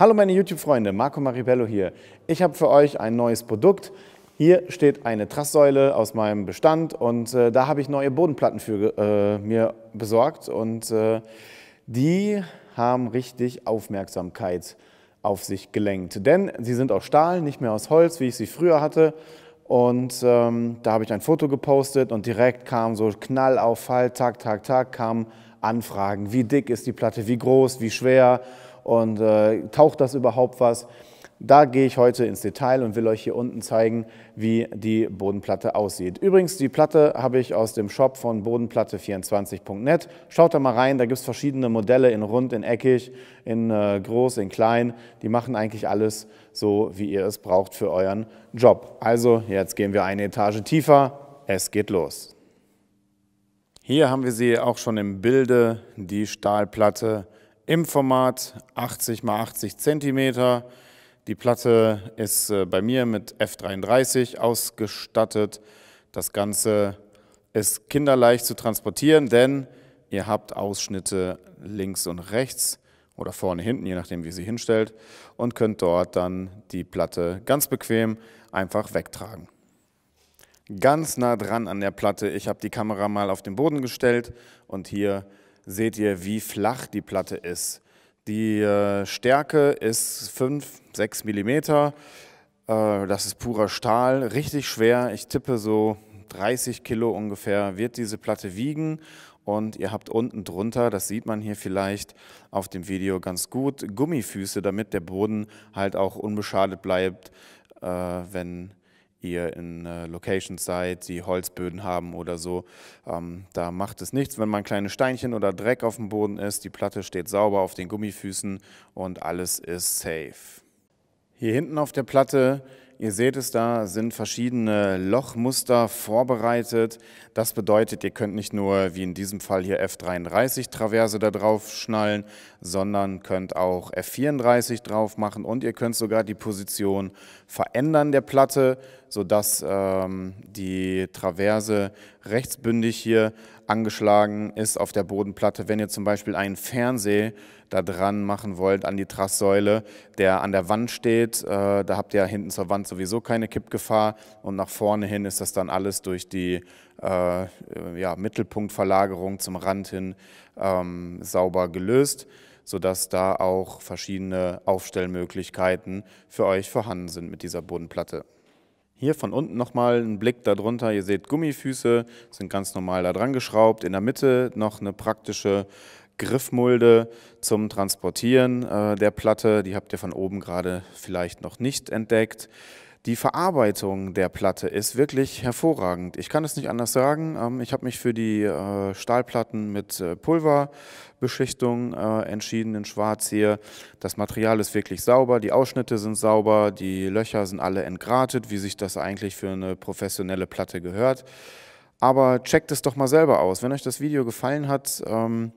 Hallo meine YouTube-Freunde, Marco Maribello hier. Ich habe für euch ein neues Produkt. Hier steht eine Trasssäule aus meinem Bestand und äh, da habe ich neue Bodenplatten für äh, mir besorgt und äh, die haben richtig Aufmerksamkeit auf sich gelenkt. Denn sie sind aus Stahl, nicht mehr aus Holz, wie ich sie früher hatte. Und ähm, da habe ich ein Foto gepostet und direkt kam so Knallauffall, Tag, Tag, Tag, kamen Anfragen. Wie dick ist die Platte, wie groß, wie schwer und äh, taucht das überhaupt was? Da gehe ich heute ins Detail und will euch hier unten zeigen, wie die Bodenplatte aussieht. Übrigens, die Platte habe ich aus dem Shop von bodenplatte24.net. Schaut da mal rein, da gibt es verschiedene Modelle in rund, in eckig, in äh, groß, in klein. Die machen eigentlich alles so, wie ihr es braucht für euren Job. Also, jetzt gehen wir eine Etage tiefer. Es geht los. Hier haben wir sie auch schon im Bilde, die Stahlplatte im Format 80 x 80 cm. Die Platte ist äh, bei mir mit F33 ausgestattet. Das Ganze ist kinderleicht zu transportieren, denn ihr habt Ausschnitte links und rechts oder vorne, hinten, je nachdem, wie sie hinstellt und könnt dort dann die Platte ganz bequem einfach wegtragen. Ganz nah dran an der Platte. Ich habe die Kamera mal auf den Boden gestellt und hier seht ihr, wie flach die Platte ist. Die äh, Stärke ist 5, 6 mm. das ist purer Stahl, richtig schwer. Ich tippe so 30 Kilo ungefähr wird diese Platte wiegen. Und ihr habt unten drunter, das sieht man hier vielleicht auf dem Video ganz gut, Gummifüße, damit der Boden halt auch unbeschadet bleibt, äh, wenn ihr in äh, Locations seid, die Holzböden haben oder so. Ähm, da macht es nichts, wenn man kleine Steinchen oder Dreck auf dem Boden ist. Die Platte steht sauber auf den Gummifüßen und alles ist safe. Hier hinten auf der Platte, ihr seht es da, sind verschiedene Lochmuster vorbereitet. Das bedeutet, ihr könnt nicht nur, wie in diesem Fall hier F33-Traverse da drauf schnallen, sondern könnt auch F34 drauf machen und ihr könnt sogar die Position verändern der Platte sodass ähm, die Traverse rechtsbündig hier angeschlagen ist auf der Bodenplatte. Wenn ihr zum Beispiel einen Fernseher da dran machen wollt an die Trasssäule, der an der Wand steht, äh, da habt ihr hinten zur Wand sowieso keine Kippgefahr und nach vorne hin ist das dann alles durch die äh, ja, Mittelpunktverlagerung zum Rand hin ähm, sauber gelöst sodass da auch verschiedene Aufstellmöglichkeiten für euch vorhanden sind mit dieser Bodenplatte. Hier von unten nochmal ein Blick darunter. Ihr seht Gummifüße, sind ganz normal da dran geschraubt. In der Mitte noch eine praktische Griffmulde zum Transportieren äh, der Platte. Die habt ihr von oben gerade vielleicht noch nicht entdeckt. Die Verarbeitung der Platte ist wirklich hervorragend. Ich kann es nicht anders sagen. Ähm, ich habe mich für die äh, Stahlplatten mit äh, Pulverbeschichtung äh, entschieden in Schwarz hier. Das Material ist wirklich sauber, die Ausschnitte sind sauber, die Löcher sind alle entgratet, wie sich das eigentlich für eine professionelle Platte gehört. Aber checkt es doch mal selber aus. Wenn euch das Video gefallen hat, ähm,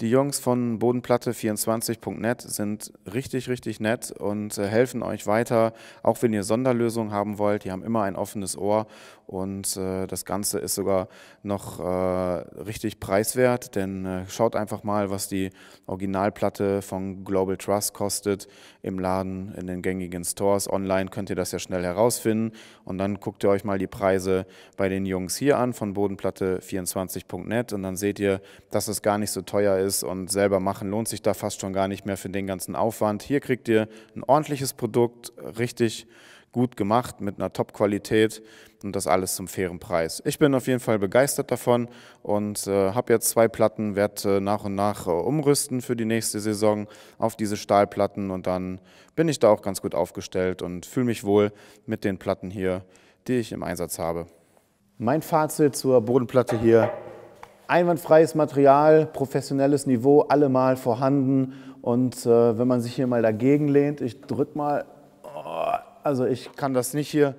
die Jungs von Bodenplatte24.net sind richtig, richtig nett und äh, helfen euch weiter, auch wenn ihr Sonderlösungen haben wollt. Die haben immer ein offenes Ohr und äh, das Ganze ist sogar noch äh, richtig preiswert, denn äh, schaut einfach mal, was die Originalplatte von Global Trust kostet im Laden, in den gängigen Stores. Online könnt ihr das ja schnell herausfinden und dann guckt ihr euch mal die Preise bei den Jungs hier an von von bodenplatte24.net und dann seht ihr, dass es gar nicht so teuer ist und selber machen lohnt sich da fast schon gar nicht mehr für den ganzen Aufwand. Hier kriegt ihr ein ordentliches Produkt, richtig gut gemacht, mit einer Top-Qualität und das alles zum fairen Preis. Ich bin auf jeden Fall begeistert davon und äh, habe jetzt zwei Platten, werde äh, nach und nach äh, umrüsten für die nächste Saison auf diese Stahlplatten und dann bin ich da auch ganz gut aufgestellt und fühle mich wohl mit den Platten hier, die ich im Einsatz habe. Mein Fazit zur Bodenplatte hier. Einwandfreies Material, professionelles Niveau, allemal vorhanden. Und äh, wenn man sich hier mal dagegen lehnt, ich drück mal, oh, also ich kann das nicht hier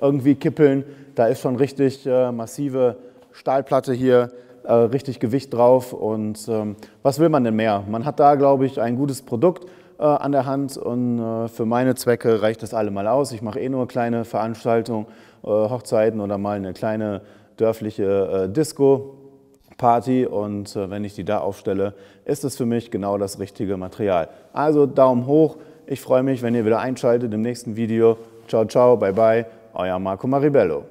irgendwie kippeln. Da ist schon richtig äh, massive Stahlplatte hier, äh, richtig Gewicht drauf. Und ähm, was will man denn mehr? Man hat da, glaube ich, ein gutes Produkt äh, an der Hand und äh, für meine Zwecke reicht das allemal aus. Ich mache eh nur kleine Veranstaltungen äh, Hochzeiten oder mal eine kleine dörfliche äh, Disco. Party und äh, wenn ich die da aufstelle, ist es für mich genau das richtige Material. Also Daumen hoch, ich freue mich, wenn ihr wieder einschaltet im nächsten Video. Ciao, ciao, bye bye, euer Marco Maribello.